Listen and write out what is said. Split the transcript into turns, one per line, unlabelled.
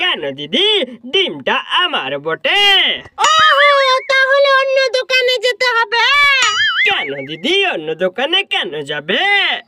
কেন দিদি ডিমটা আমার বটে তাহলে অন্য দোকানে যেতে হবে কেন দিদি অন্য দোকানে কেন যাবে